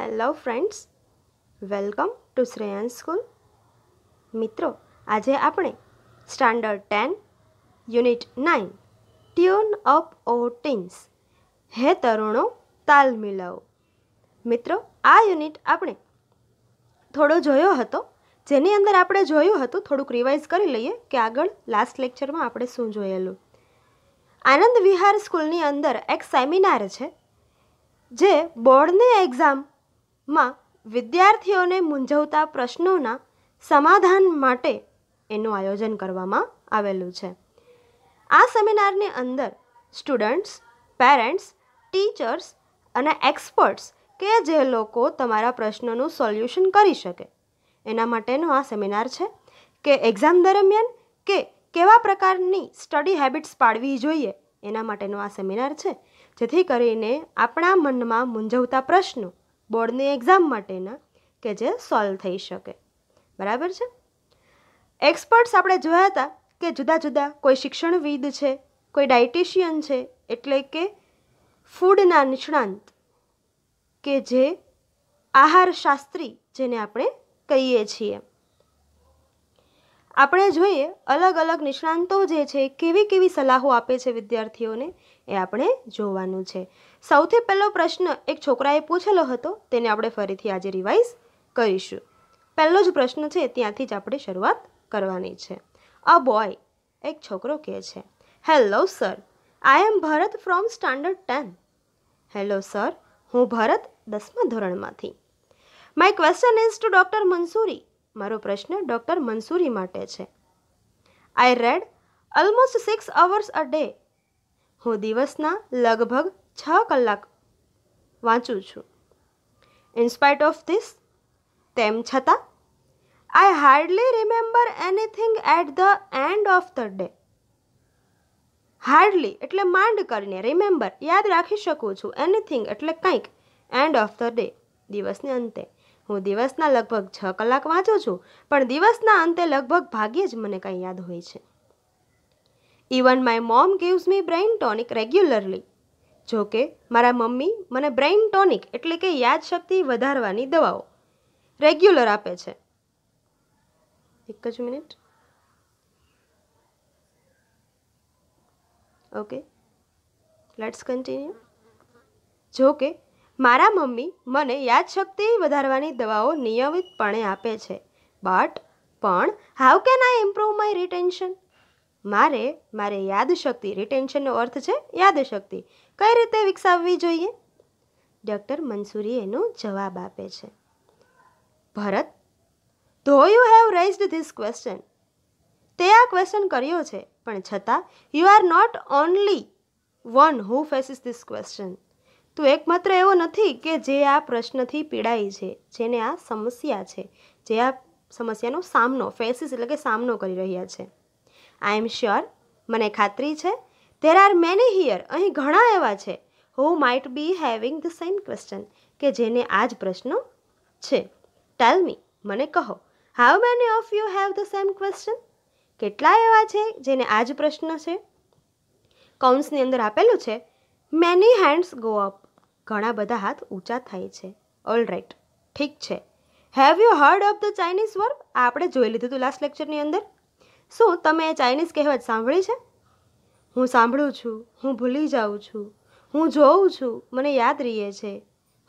hello friends welcome to Shreyan school મિત્રો આજે આપણે standard ten unit nine tune up O teens હે તરુણો તાલ મિલાવો મિત્રો આ યુનિટ આપણે થોડો જોયો હતો જેની અંદર આપણે જોયું હતું થોડુંક રિવાઇઝ કરી લઈએ કે આગળ લાસ્ટ લેક્ચરમાં આપણે શું જોયેલું આનંદ વિહાર સ્કૂલની અંદર એક સેમિનાર છે જે બોર્ડની એક્ઝામ માં વિદ્યાર્થીઓને મૂંઝવતા પ્રશ્નોના સમાધાન માટે એનું આયોજન કરવામાં આવેલું છે આ સેમિનારની અંદર સ્ટુડન્ટ્સ પેરેન્ટ્સ ટીચર્સ અને એક્સપર્ટ્સ કે જે લોકો તમારા પ્રશ્નોનું સોલ્યુશન કરી શકે એના માટેનો આ સેમિનાર છે કે એક્ઝામ દરમિયાન કે કેવા પ્રકારની સ્ટડી હેબિટ્સ પાડવી જોઈએ એના માટેનો આ સેમિનાર છે જેથી કરીને આપણા મનમાં મૂંઝવતા પ્રશ્નો બોર્ડની એક્ઝામ માટેના કે જે સોલ્વ થઈ શકે બરાબર છે એક્સપર્ટ્સ આપણે જોયા હતા કે જુદા જુદા કોઈ શિક્ષણવિદ છે કોઈ ડાયટિશિયન છે એટલે કે ફૂડના નિષ્ણાંત કે જે આહારશાસ્ત્રી જેને આપણે કહીએ છીએ આપણે જોઈએ અલગ અલગ નિષ્ણાંતો જે છે કેવી કેવી સલાહો આપે છે વિદ્યાર્થીઓને એ આપણે જોવાનું છે સૌથી પહેલો પ્રશ્ન એક છોકરાએ પૂછેલો હતો તેને આપણે ફરીથી આજે રિવાઇઝ કરીશું પહેલો જ પ્રશ્ન છે ત્યાંથી જ આપણે શરૂઆત કરવાની છે અ બોય એક છોકરો કહે છે hello sir I am Bharat from standard ten hello sir હું ભરત દસમા ધોરણમાંથી my question is to doctor Mansuri મારો પ્રશ્ન ડૉક્ટર મંસૂરી માટે છે I read almost six hours a day હું દિવસના લગભગ છ કલાક વાંચું છું ઇન્સ્પાઇટ ઓફ ધીસ તેમ છતાં I hardly remember anything at the end of the day hardly એટલે માંડ કરીને રિમેમ્બર યાદ રાખી શકું છું એનીથિંગ એટલે કંઈક એન્ડ ઓફ ધ ડે દિવસને અંતે હું દિવસના લગભગ છ કલાક વાંચું છું પણ દિવસના અંતે લગભગ ભાગ્યે જ મને કંઈ યાદ હોય છે even my mom gives me brain tonic regularly જોકે મારા મમ્મી મને બ્રેઇન ટોનિક એટલે કે યાદશક્તિ વધારવાની દવાઓ રેગ્યુલર આપે છે એક જ મિનિટ ઓકે લેટ્સ કન્ટિન્યુ જોકે મારા મમ્મી મને યાદશક્તિ વધારવાની દવાઓ નિયમિતપણે આપે છે બટ પણ how can I improve my retention મારે મારે યાદશક્તિ રિટેન્શનનો અર્થ છે યાદશક્તિ કઈ રીતે વિકસાવવી જોઈએ ડૉક્ટર મંસૂરી એનો જવાબ આપે છે Bharat though you have raised this question તે આ ક્વેશ્ચન કર્યો છે પણ છતાં you are not only one who faces this question તું એકમાત્ર એવો નથી કે જે આ પ્રશ્નથી પીડાય છે જેને આ સમસ્યા છે જે આ સમસ્યાનો સામનો ફેસિસ એટલે કે સામનો કરી રહ્યા છે આઈ એમ શ્યોર મને ખાતરી છે ધેર આર મેની હિયર અહીં ઘણા એવા છે who might be having the same question કે જેને આ જ પ્રશ્નો છે ટેલ મી મને કહો how many of you have the same question કેટલા એવા છે જેને આ જ પ્રશ્ન છે કૌન્સની અંદર આપેલું છે મેની હેન્ડ્સ ગો અપ ઘણા બધા હાથ ઊંચા થાય છે ઓલરાઈટ ઠીક છે have you heard of the Chinese verb આપણે જોઈ લીધું હતું લાસ્ટ લેક્ચરની અંદર શું તમે એ ચાઇનીઝ કહેવત સાંભળી છે હું સાંભળું છું હું ભૂલી જાઉં છું હું જોઉં છું મને યાદ રહીએ છે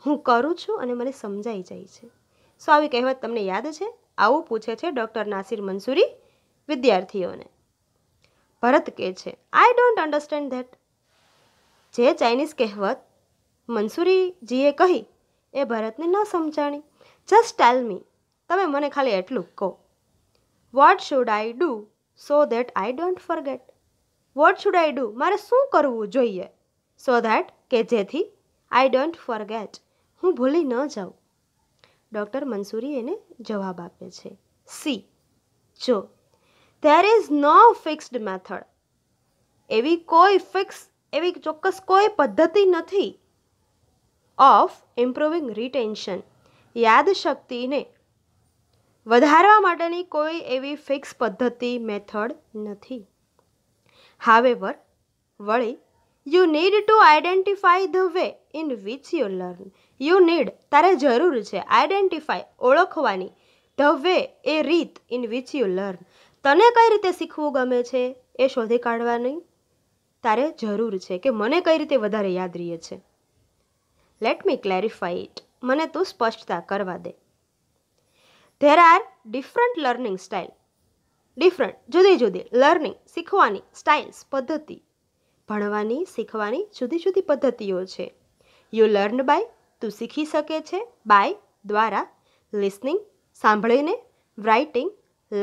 હું કરું છું અને મને સમજાઈ જાય છે સો આવી કહેવત તમને યાદ છે આવું પૂછે છે ડૉક્ટર નાસિર મંસૂરી વિદ્યાર્થીઓને ભરત કહે છે આઈ ડોન્ટ અન્ડરસ્ટેન્ડ ધેટ જે ચાઇનીઝ કહેવત મંસૂરીજીએ કહી એ ભરતને ન સમજાણી જસ્ટ ટેલ મી તમે મને ખાલી એટલું કહો what should I do so that I don't forget what should I do મારે શું કરવું જોઈએ સો ધેટ કે જેથી આઈ ડોન્ટ ફરગેટ હું ભૂલી ન જાઉં ડૉક્ટર મંસૂરી એને જવાબ આપે છે સી જો there is no fixed method એવી કોઈ ફિક્સ એવી ચોક્કસ કોઈ પદ્ધતિ નથી ઓફ ઇમ્પ્રુવિંગ રિટેન્શન યાદશક્તિને વધારવા માટેની કોઈ એવી ફિક્સ પદ્ધતિ મેથડ નથી હાવેવર વળી you need to identify the way in which you learn you need તારે જરૂર છે આઈડેન્ટિફાય ઓળખવાની ધ વે એ રીત ઇન વિચ યુ લર્ન તને કઈ રીતે શીખવું ગમે છે એ શોધી કાઢવાની તારે જરૂર છે કે મને કઈ રીતે વધારે યાદ રહીએ છે લેટ મી ક્લેરિફાય ઇટ મને તું સ્પષ્ટતા કરવા દે there are different learning style different જુદી જુદી લર્નિંગ શીખવાની સ્ટાઇલ્સ પદ્ધતિ ભણવાની શીખવાની જુદી જુદી પદ્ધતિઓ છે યુ લર્ન બાય તું શીખી શકે છે બાય દ્વારા લિસનિંગ સાંભળીને રાઇટિંગ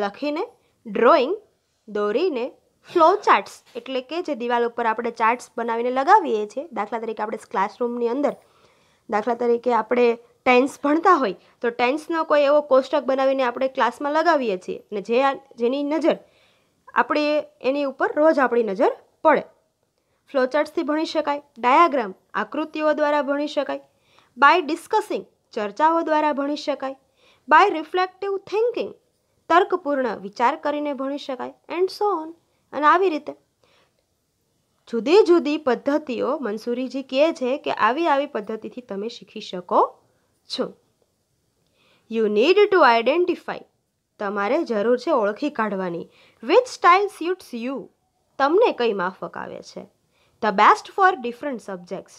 લખીને ડ્રોઈંગ દોરીને ફ્લો ચાર્ટ્સ એટલે કે જે દિવાલ ઉપર આપણે ચાર્ટ્સ બનાવીને લગાવીએ છીએ દાખલા તરીકે આપણે ક્લાસરૂમની અંદર દાખલા તરીકે આપણે ટેન્સ ભણતા હોય તો ટેન્સનો કોઈ એવો કોષ્ટક બનાવીને આપણે ક્લાસમાં લગાવીએ છીએ અને જે જેની નજર આપણે એની ઉપર રોજ આપણી નજર પડે ફ્લોચાર્ટ્સથી ભણી શકાય ડાયાગ્રામ આકૃતિઓ દ્વારા ભણી શકાય બાય ડિસ્કસિંગ ચર્ચાઓ દ્વારા ભણી શકાય બાય રિફ્લેક્ટિવ થિંકિંગ તર્કપૂર્ણ વિચાર કરીને ભણી શકાય એન્ડ સો ઓન અને આવી રીતે જુદી જુદી પદ્ધતિઓ મંસૂરીજી કહે છે કે આવી આવી પદ્ધતિથી તમે શીખી શકો છો યુ નીડ ટુ આઈડેન્ટિફાઈ તમારે જરૂર છે ઓળખી કાઢવાની વિથ સ્ટાઇલ સ્યુટ્સ યુ તમને કઈ માફક આવે છે the best for different subjects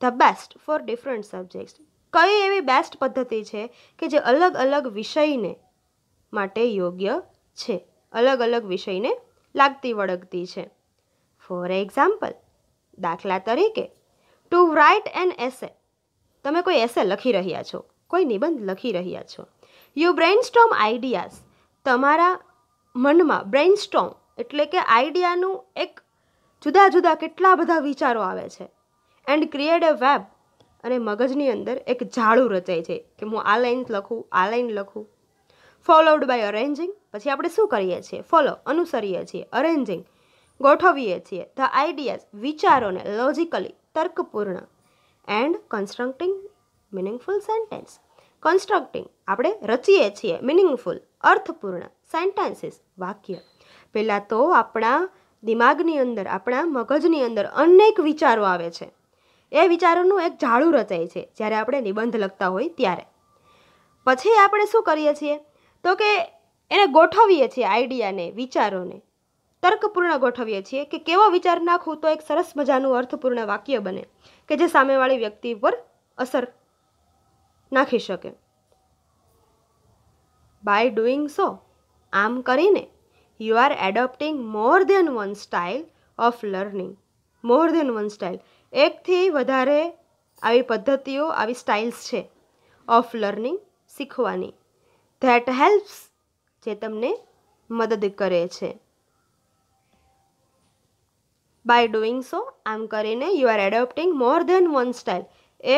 the best for different subjects કઈ એવી બેસ્ટ પદ્ધતિ છે કે જે અલગ અલગ વિષયને માટે યોગ્ય છે અલગ અલગ વિષયને લાગતી વળગતી છે ફોર એક્ઝામ્પલ દાખલા તરીકે ટુ રાઇટ એન એસે તમે કોઈ એસે લખી રહ્યા છો કોઈ નિબંધ લખી રહ્યા છો યુ બ્રેઇનસ્ટોમ આઈડિયાઝ તમારા મનમાં બ્રેઇનસ્ટોમ એટલે કે આઈડિયાનું એક જુદા જુદા કેટલા બધા વિચારો આવે છે એન્ડ ક્રિએટ અ વેબ અને મગજની અંદર એક ઝાડું રચાય છે કે હું આ લાઇન લખું આ લાઇન લખું ફોલોડ બાય અરેન્જિંગ પછી આપણે શું કરીએ છીએ ફોલો અનુસરીએ છીએ અરેન્જિંગ ગોઠવીએ છીએ ધ આઈડિયાઝ વિચારોને લોજિકલી તર્કપૂર્ણ and constructing meaningful sentence constructing આપણે રચીએ છીએ મિનિંગફુલ અર્થપૂર્ણ સેન્ટેન્સીસ વાક્ય પહેલાં તો આપણા દિમાગની અંદર આપણા મગજની અંદર અનેક વિચારો આવે છે એ વિચારોનું એક ઝાડું રચાય છે જ્યારે આપણે નિબંધ લખતા હોય ત્યારે પછી આપણે શું કરીએ છીએ તો કે એને ગોઠવીએ છીએ આઈડિયાને વિચારોને તર્કપૂર્ણ ગોઠવીએ છીએ કે કેવો વિચાર નાખવું તો એક સરસ મજાનું અર્થપૂર્ણ વાક્ય બને કે જે સામેવાળી વ્યક્તિ પર અસર નાખી શકે બાય ડુઈંગ સો આમ કરીને you are adopting more than one style of learning more than one style એકથી વધારે આવી પદ્ધતિઓ આવી સ્ટાઇલ્સ છે ઓફ લર્નિંગ શીખવાની ધેટ હેલ્પ્સ જે તમને મદદ કરે છે બાય ડુઈંગ સો આમ કરીને you are adopting more than one style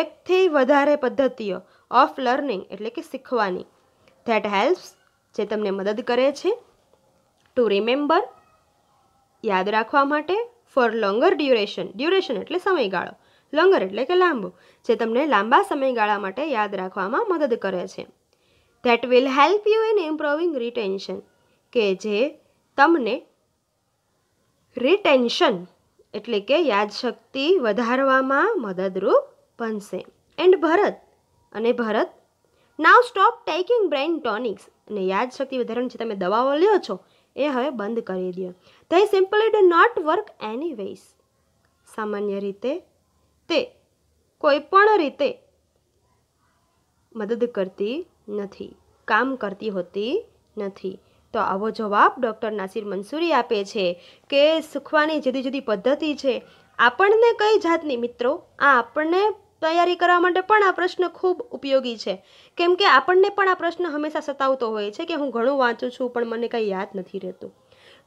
એકથી વધારે પદ્ધતિઓ ઓફ લર્નિંગ એટલે કે શીખવાની ધેટ હેલ્પ્સ જે તમને મદદ કરે છે ટુ રિમેમ્બર યાદ રાખવા માટે ફોર લોંગર ડ્યુરેશન ડ્યુરેશન એટલે સમયગાળો લોંગર એટલે કે લાંબો જે તમને લાંબા સમયગાળા માટે યાદ રાખવામાં મદદ કરે છે that will help you in improving retention કે જે તમને રિટેન્શન એટલે કે યાદશક્તિ વધારવામાં મદદરૂપ બનશે એન્ડ ભરત અને Bharat now stop taking brain tonics અને યાદશક્તિ વધારવાની જે તમે દવાઓ લ્યો છો એ હવે બંધ કરી દો they simply do not work anyways સામાન્ય રીતે તે કોઈપણ રીતે મદદ કરતી નથી કામ કરતી હોતી નથી તો આવો જવાબ ડૉક્ટર નાસિર મંસૂરી આપે છે કે શીખવાની જુદી જુદી પદ્ધતિ છે આપણને કઈ જાતની મિત્રો આ આપણને તૈયારી કરવા માટે પણ આ પ્રશ્ન ખૂબ ઉપયોગી છે કેમ કે આપણને પણ આ પ્રશ્ન હંમેશા સતાવતો હોય છે કે હું ઘણું વાંચું છું પણ મને કંઈ યાદ નથી રહેતું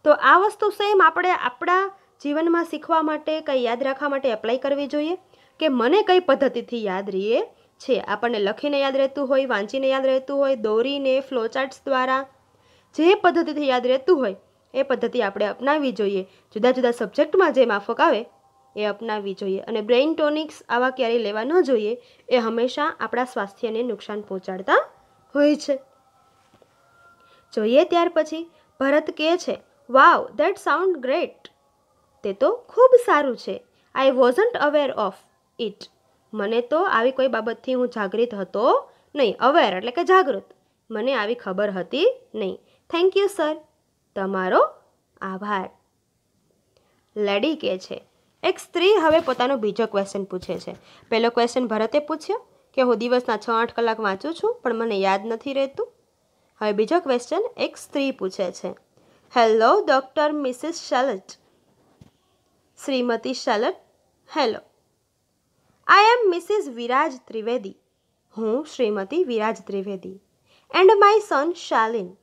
તો આ વસ્તુ સેમ આપણે આપણા જીવનમાં શીખવા માટે કંઈ યાદ રાખવા માટે એપ્લાય કરવી જોઈએ કે મને કઈ પદ્ધતિથી યાદ રહીએ છે આપણને લખીને યાદ રહેતું હોય વાંચીને યાદ રહેતું હોય દોરીને ફ્લોચાર્ટ્સ દ્વારા જે પદ્ધતિથી યાદ રહેતું હોય એ પદ્ધતિ આપણે અપનાવવી જોઈએ જુદા જુદા સબ્જેક્ટમાં જે માફક આવે એ અપનાવવી જોઈએ અને બ્રેઇન ટોનિક્સ આવા ક્યારેય લેવા ન જોઈએ એ હંમેશા આપણા સ્વાસ્થ્યને નુકસાન પહોંચાડતા હોય છે જોઈએ ત્યાર પછી ભરત કહે છે વાવ દેટ સાઉન્ડ ગ્રેટ તે તો ખૂબ સારું છે I wasn't aware of it મને તો આવી કોઈ બાબતથી હું જાગૃત હતો નહીં અવેર એટલે કે જાગૃત મને આવી ખબર હતી નહીં થેન્ક યુ સર તમારો આભાર લેડી કે છે એક સ્ત્રી હવે પોતાનો બીજો ક્વેશ્ચન પૂછે છે પહેલો ક્વેશ્ચન ભરતે પૂછ્યો કે હું દિવસના છ આઠ કલાક વાંચું છું પણ મને યાદ નથી રહેતું હવે બીજો ક્વેશ્ચન એક સ્ત્રી પૂછે છે હેલો ડૉક્ટર મિસિસ શેલટ શ્રીમતી Shelat hello I am Mrs Viraj Trivedi હું શ્રીમતી Viraj Trivedi and my son Shalin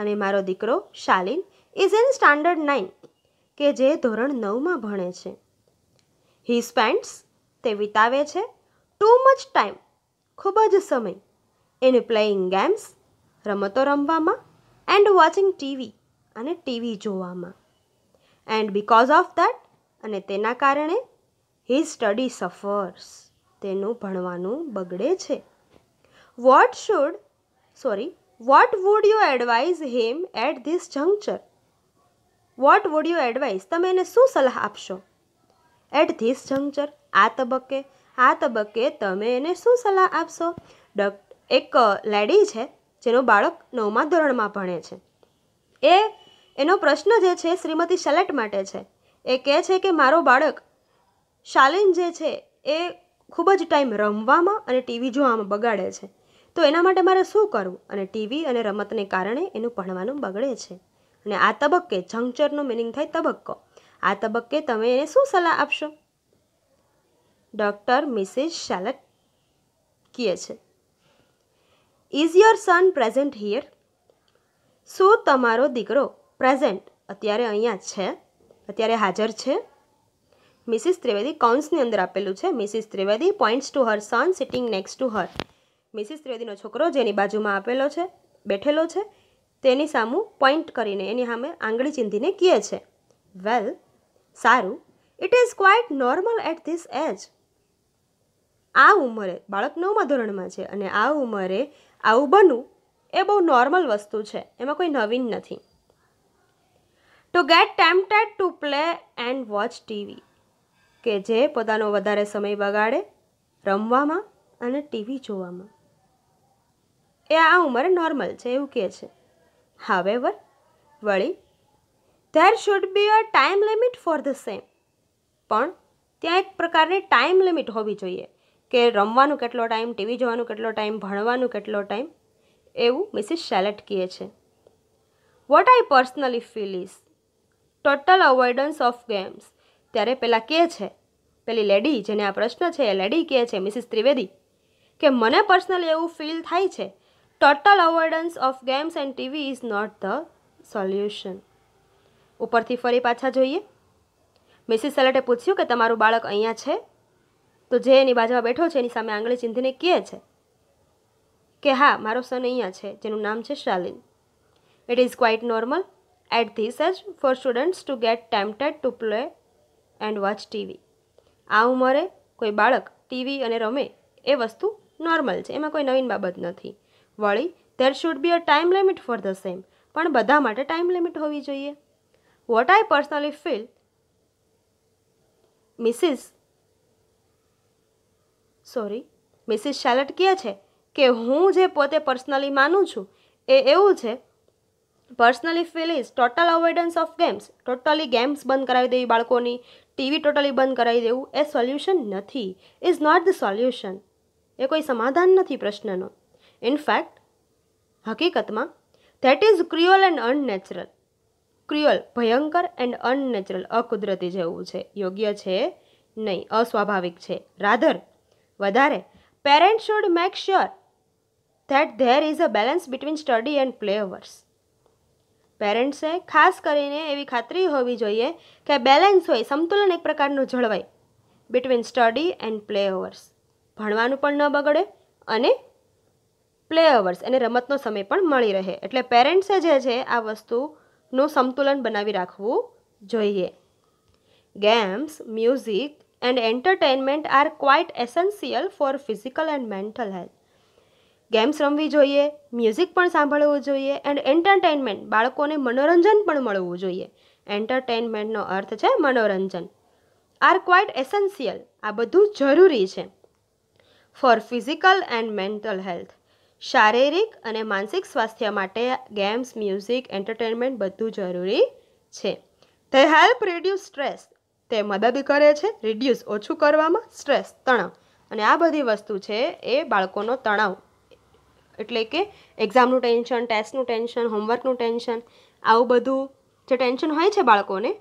અને મારો દીકરો Shalin is in standard nine કે જે ધોરણ નવમાં ભણે છે હી સ્પેન્ડ્સ તે વિતાવે છે ટુ મચ ટાઈમ ખૂબ જ સમય ઇન પ્લેઇંગ ગેમ્સ રમતો રમવામાં એન્ડ વોચિંગ ટીવી અને ટીવી જોવામાં એન્ડ બિકોઝ ઓફ દેટ અને તેના કારણે હી સ્ટડી સફર્સ તેનું ભણવાનું બગડે છે what should sorry what would you advise him at this juncture what would you advise તમે એને શું સલાહ આપશો એટ ધીસ જંકચર આ તબક્કે આ તબક્કે તમે એને શું સલાહ આપશો ડક એક લેડી છે જેનું બાળક નવમા ધોરણમાં ભણે છે એ એનો પ્રશ્ન જે છે શ્રીમતી શેલેટ માટે છે એ કહે છે કે મારો બાળક શાલિન જે છે એ ખૂબ જ ટાઈમ રમવામાં અને ટીવી જોવામાં બગાડે છે તો એના માટે મારે શું કરવું અને ટીવી અને રમતને કારણે એનું ભણવાનું બગડે છે અને આ તબક્કે જંકચરનો મિનિંગ થાય તબક્કો આ તબક્કે તમે એને શું સલાહ આપશો ડૉક્ટર મિસિસ શાલક કીએ છે is your son present here શું તમારો દીકરો પ્રેઝન્ટ અત્યારે અહીંયા છે અત્યારે હાજર છે મિસિસ ત્રિવેદી કૌન્સની અંદર આપેલું છે Mrs Trivedi points to her son sitting next to her Mrs ત્રિવેદીનો છોકરો જેની બાજુમાં આપેલો છે બેઠેલો છે તેની સામું પોઈન્ટ કરીને એની સામે આંગળી ચીંધીને કહે છે વેલ સારું it is quite normal at this age આ ઉંમરે બાળક નવમાં ધોરણમાં છે અને આ ઉંમરે આવું બનવું એ બહુ નોર્મલ વસ્તુ છે એમાં કોઈ નવીન નથી to get tempted to play and watch TV કે જે પોતાનો વધારે સમય બગાડે રમવામાં અને ટીવી જોવામાં એ આ ઉંમરે નોર્મલ છે એવું કહે છે હાવેવર વળી there should be a time limit for the same પણ ત્યાં એક પ્રકારની ટાઈમ લિમિટ હોવી જોઈએ કે રમવાનું કેટલો ટાઈમ ટીવી જોવાનું કેટલો ટાઈમ ભણવાનું કેટલો ટાઈમ એવું મિસિસ શેલેટ કહે છે what I personally feel is total avoidance of games ત્યારે પેલા કહે છે પેલી લેડી જેને આ પ્રશ્ન છે એ લેડી કહે છે મિસિસ ત્રિવેદી કે મને પર્સનલી એવું ફીલ થાય છે total avoidance of games and TV is not the solution ઉપરથી ફરી પાછા જોઈએ મિસિસ સેલેટે પૂછ્યું કે તમારું બાળક અહીંયા છે તો જે એની બાજુમાં બેઠો છે એની સામે આંગળી ચિંધીને કહે છે કે હા મારો સન અહીંયા છે જેનું નામ છે Shalin it is quite normal at this age for students to get tempted to play and watch TV આ ઉંમરે કોઈ બાળક ટીવી અને રમે એ વસ્તુ નોર્મલ છે એમાં કોઈ નવીન બાબત નથી વળી there should be a time limit for the same પણ બધા માટે ટાઈમ લિમિટ હોવી જોઈએ what I personally feel Mrs sorry Mrs Shelat કહે છે કે હું જે પોતે પર્સનલી માનું છું એ એવું છે personally feel is total avoidance of games totally games બંધ કરાવી દેવી બાળકોની ટીવી ટોટલી બંધ કરાવી દેવું એ સોલ્યુશન નથી ઇઝ નોટ ધ સોલ્યુશન એ કોઈ સમાધાન નથી પ્રશ્નનો ઇનફેક્ટ હકીકતમાં that is cruel and unnatural cruel ભયંકર એન્ડ અનનેચરલ અકુદરતી જેવું છે યોગ્ય છે નહીં અસ્વાભાવિક છે રાધર વધારે parent should make sure that there is a balance between study and play પેરેન્ટ્સે ખાસ કરીને એવી ખાતરી હોવી જોઈએ કે બેલેન્સ હોય સંતુલન એક પ્રકારનું જળવાય બિટવીન સ્ટડી એન્ડ પ્લે ભણવાનું પણ ન બગડે અને પ્લે અવર્સ એને રમતનો સમય પણ મળી રહે એટલે પેરેન્ટ્સે જે છે આ વસ્તુનું સંતુલન બનાવી રાખવું જોઈએ games music and entertainment are quite essential for physical and mental health games રમવી જોઈએ મ્યુઝિક પણ સાંભળવું જોઈએ એન્ડ એન્ટરટેનમેન્ટ બાળકોને મનોરંજન પણ મળવું જોઈએ એન્ટરટેનમેન્ટનો અર્થ છે મનોરંજન આર ક્વાઇટ એસેન્શિયલ આ બધું જરૂરી છે for physical and mental health શારીરિક અને માનસિક સ્વાસ્થ્ય માટે ગેમ્સ મ્યુઝિક એન્ટરટેનમેન્ટ બધું જરૂરી છે તે હેલ્પ રિડ્યુસ સ્ટ્રેસ તે મદદ કરે છે રિડ્યુસ ઓછું કરવામાં સ્ટ્રેસ તણાવ અને આ બધી વસ્તુ છે એ બાળકોનો તણાવ એટલે કે એક્ઝામનું ટેન્શન ટેસ્ટનું ટેન્શન હોમવર્કનું ટેન્શન આવું બધું જે ટેન્શન હોય છે બાળકોને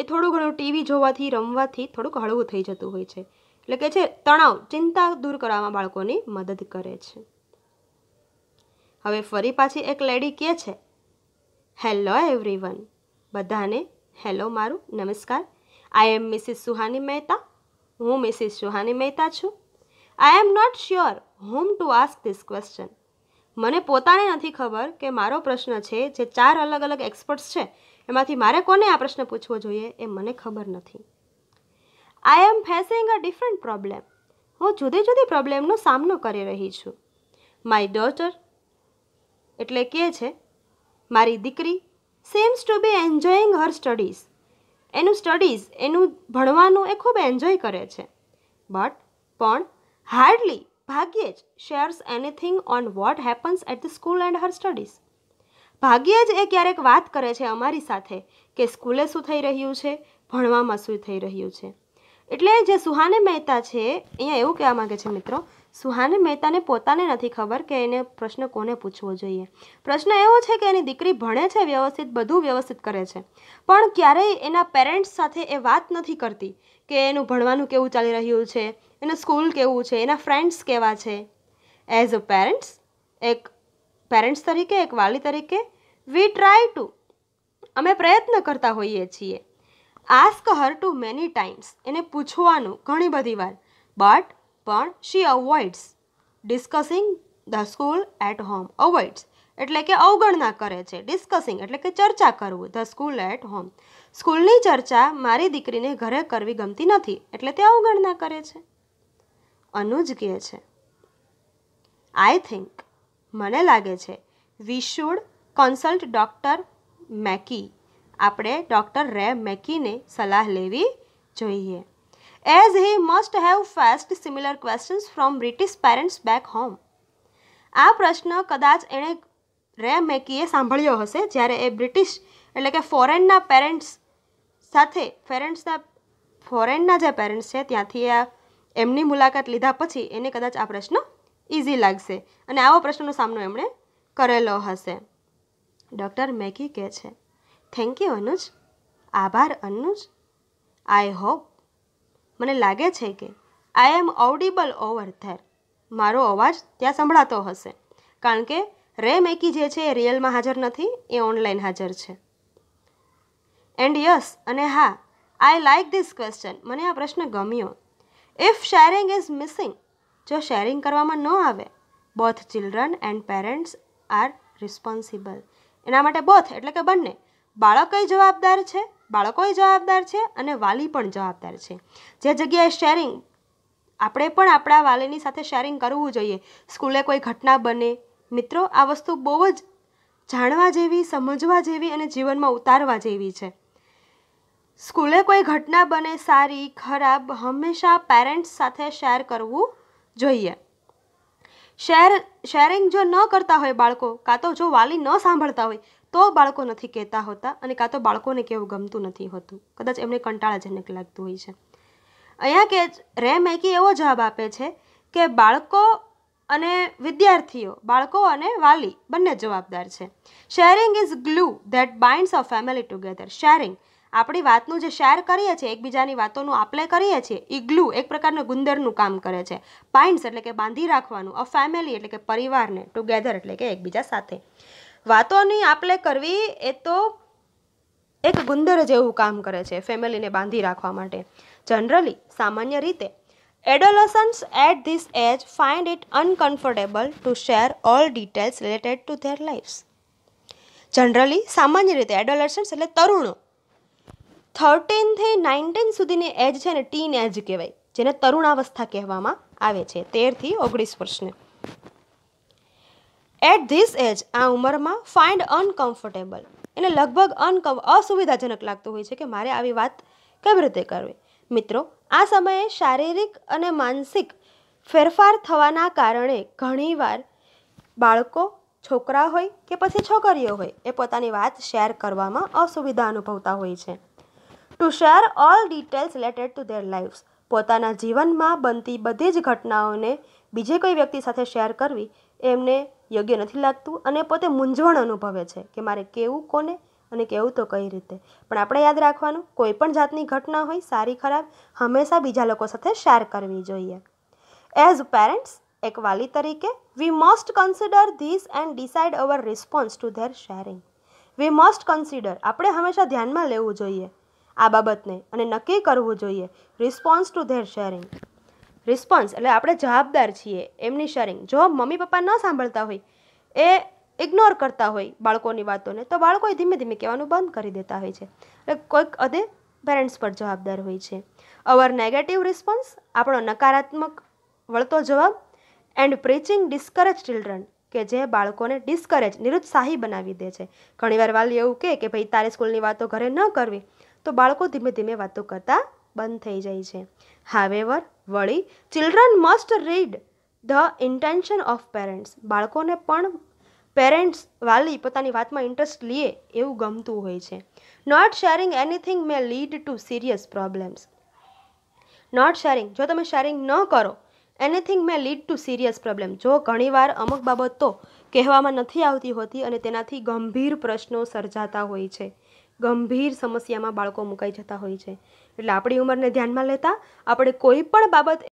એ થોડું ઘણું ટીવી જોવાથી રમવાથી થોડુંક હળવું થઈ જતું હોય છે એટલે કે છે તણાવ ચિંતા દૂર કરવામાં બાળકોની મદદ કરે છે હવે ફરી પાછી એક લેડી કે છે હેલો એવરીવન બધાને હેલો મારું નમસ્કાર આઈ એમ મિસિસ સુહાની મહેતા હું મિસિસ સુહાની મહેતા છું I am not sure whom to ask this question મને પોતાને નથી ખબર કે મારો પ્રશ્ન છે જે ચાર અલગ અલગ એક્સપર્ટ્સ છે એમાંથી મારે કોને આ પ્રશ્ન પૂછવો જોઈએ એ મને ખબર નથી I am facing a different problem હું જુદી જુદી પ્રોબ્લેમનો સામનો કરી રહી છું માય ડોટર એટલે કે છે મારી દીકરી seems to be enjoying her studies એનું સ્ટડીઝ એનું ભણવાનું એ ખૂબ એન્જોય કરે છે બટ પણ હાર્ડલી ભાગ્યે જ shares anything on what happens at the school and her studies ભાગ્યે જ એ ક્યારેક વાત કરે છે અમારી સાથે કે સ્કૂલે શું થઈ રહ્યું છે ભણવામાં શું થઈ રહ્યું છે એટલે જે સુહાને મહેતા છે અહીંયા એવું કહેવા માગે છે મિત્રો સુહાને મહેતાને પોતાને નથી ખબર કે એને પ્રશ્ન કોને પૂછવો જોઈએ પ્રશ્ન એવો છે કે એની દીકરી ભણે છે વ્યવસ્થિત બધું વ્યવસ્થિત કરે છે પણ ક્યારેય એના પેરેન્ટ્સ સાથે એ વાત નથી કરતી કે એનું ભણવાનું કેવું ચાલી રહ્યું છે એનું સ્કૂલ કેવું છે એના ફ્રેન્ડ્સ કેવા છે એઝ અ પેરેન્ટ્સ એક પેરેન્ટ્સ તરીકે એક વાલી તરીકે વી ટ્રાય ટુ અમે પ્રયત્ન કરતા હોઈએ છીએ ask her too many times એને પૂછવાનું ઘણી બધી વાર બટ પણ she avoids discussing the school at home avoids એટલે કે અવગણના કરે છે ડિસ્કસિંગ એટલે કે ચર્ચા કરવું ધ સ્કૂલ એટ હોમ સ્કૂલની ચર્ચા મારી દીકરીને ઘરે કરવી ગમતી નથી એટલે તે અવગણના કરે છે અનુજ કહે છે આઈ થિંક મને લાગે છે વી શુડ કન્સલ્ટ ડૉક્ટર મેકી આપણે ડૉક્ટર રે મેકીને સલાહ લેવી જોઈએ as he must have faced similar questions from British parents back home આ પ્રશ્ન કદાચ એણે રે મેકીએ સાંભળ્યો હશે જ્યારે એ બ્રિટિશ એટલે કે ફોરેનના પેરેન્ટ્સ સાથે પેરેન્ટ્સના ફોરેનના જે પેરેન્ટ્સ છે ત્યાંથી આ એમની મુલાકાત લીધા પછી એને કદાચ આ પ્રશ્ન ઇઝી લાગશે અને આવા પ્રશ્નનો સામનો એમણે કરેલો હશે ડૉક્ટર મેકી કહે છે થેન્ક યુ અનુજ આભાર અનુજ આઈ હોપ મને લાગે છે કે I am audible over there મારો અવાજ ત્યાં સંભળાતો હશે કારણ કે રે મેકી જે છે એ રિયલમાં હાજર નથી એ ઓનલાઈન હાજર છે એન્ડ યસ અને હા આઈ લાઇક ધીસ ક્વેશ્ચન મને આ પ્રશ્ન ગમ્યો ઇફ શેરિંગ ઇઝ મિસિંગ જો શેરિંગ કરવામાં ન આવે both children and parents are responsible એના માટે બોથ એટલે કે બંને બાળક જવાબદાર છે બાળકોએ જવાબદાર છે અને વાલી પણ જવાબદાર છે જે જગ્યાએ શેરિંગ આપણે પણ આપણા વાલીની સાથે શેરિંગ કરવું જોઈએ સ્કૂલે કોઈ ઘટના બને મિત્રો આ વસ્તુ બહુ જ જાણવા જેવી સમજવા જેવી અને જીવનમાં ઉતારવા જેવી છે સ્કૂલે કોઈ ઘટના બને સારી ખરાબ હંમેશા પેરેન્ટ્સ સાથે શેર કરવું જોઈએ શેર શેરિંગ જો ન કરતા હોય બાળકો કાં તો જો વાલી ન સાંભળતા હોય તો બાળકો નથી કહેતા હોતા અને કાં તો બાળકોને કેવું ગમતું નથી હોતું કદાચ એમને કંટાળાજનક લાગતું હોય છે અહીંયા કે રે મેકી એવો જવાબ આપે છે કે બાળકો અને વિદ્યાર્થીઓ બાળકો અને વાલી બંને જવાબદાર છે sharing is glue that binds a family together sharing આપણી વાતનું જે શેર કરીએ છીએ એકબીજાની વાતોનું આપણે કરીએ છીએ એ ગ્લુ એક પ્રકારનું ગુંદરનું કામ કરે છે બાઇન્ડ્સ એટલે કે બાંધી રાખવાનું અ ફેમિલી એટલે કે પરિવારને ટુગેધર એટલે કે એકબીજા સાથે વાતોની આપલે કરવી એ તો એક ગુંદર જેવું કામ કરે છે ફેમિલીને બાંધી રાખવા માટે જનરલી સામાન્ય રીતે adolescence at this age find it uncomfortable to share all details related to their lives generally સામાન્ય રીતે એડોલસન્સ એટલે તરુણો થર્ટીનથી નાઇન્ટીન સુધીની એજ છે ને ટીન એજ કહેવાય જેને તરુણાવસ્થા કહેવામાં આવે છે તેરથી ઓગણીસ વર્ષને એટ ધીસ એજ આ ઉંમરમાં ફાઇન્ડ અનકમ્ફર્ટેબલ એને લગભગ અનકમ અસુવિધાજનક લાગતું હોય છે કે મારે આવી વાત કેવી રીતે કરવી મિત્રો આ સમયે શારીરિક અને માનસિક ફેરફાર થવાના કારણે ઘણીવાર બાળકો છોકરા હોય કે પછી છોકરીઓ હોય એ પોતાની વાત શેર કરવામાં અસુવિધા અનુભવતા હોય છે to share all details related to their lives પોતાના જીવનમાં બનતી બધી જ ઘટનાઓને બીજે કોઈ વ્યક્તિ સાથે શેર કરવી એમને યોગ્ય નથી લાગતું અને પોતે મૂંઝવણ અનુભવે છે કે મારે કેવું કોને અને કેવું તો કઈ રીતે પણ આપણે યાદ રાખવાનું કોઈ પણ જાતની ઘટના હોય સારી ખરાબ હંમેશા બીજા લોકો સાથે શેર કરવી જોઈએ એઝ પેરેન્ટ્સ એક વાલી તરીકે we must consider this and decide our response to their sharing we must consider આપણે હંમેશા ધ્યાનમાં લેવું જોઈએ આ બાબતને અને નક્કી કરવું જોઈએ response to their sharing response એટલે આપણે જવાબદાર છીએ એમની શેરિંગ જો મમ્મી પપ્પા ન સાંભળતા હોય એ ઇગ્નોર કરતા હોય બાળકોની વાતોને તો બાળકો ધીમે ધીમે કહેવાનું બંધ કરી દેતા હોય છે એટલે કોઈક અધે પેરેન્ટ્સ પર જવાબદાર હોય છે અવર નેગેટિવ રિસ્પોન્સ આપણો નકારાત્મક વળતો જવાબ એન્ડ પ્રીચિંગ ડિસ્કરેજ ચિલ્ડ્રન કે જે બાળકોને ડિસ્કરેજ નિરુત્સાહી બનાવી દે છે ઘણીવાર વાલી એવું કહે કે ભાઈ તારે સ્કૂલની વાતો ઘરે ન કરવી તો બાળકો ધીમે ધીમે વાતો કરતા બંધ થઈ જાય છે હાવેવર વળી children must read the intention of parents બાળકોને પણ પેરેન્ટ્સ વાલી પોતાની વાતમાં ઇન્ટરેસ્ટ લે એવું ગમતું હોય છે not sharing anything may lead to serious problems not sharing જો તમે શેરિંગ ન કરો anything may lead to serious problem જો ઘણીવાર અમુક બાબતો કહેવામાં નથી આવતી હોતી અને તેનાથી ગંભીર પ્રશ્નો સર્જાતા હોય છે ગંભીર સમસ્યામાં બાળકો મુકાઈ જતા હોય છે એટલે આપણી ઉંમરને ધ્યાનમાં લેતા આપણે કોઈ પણ બાબત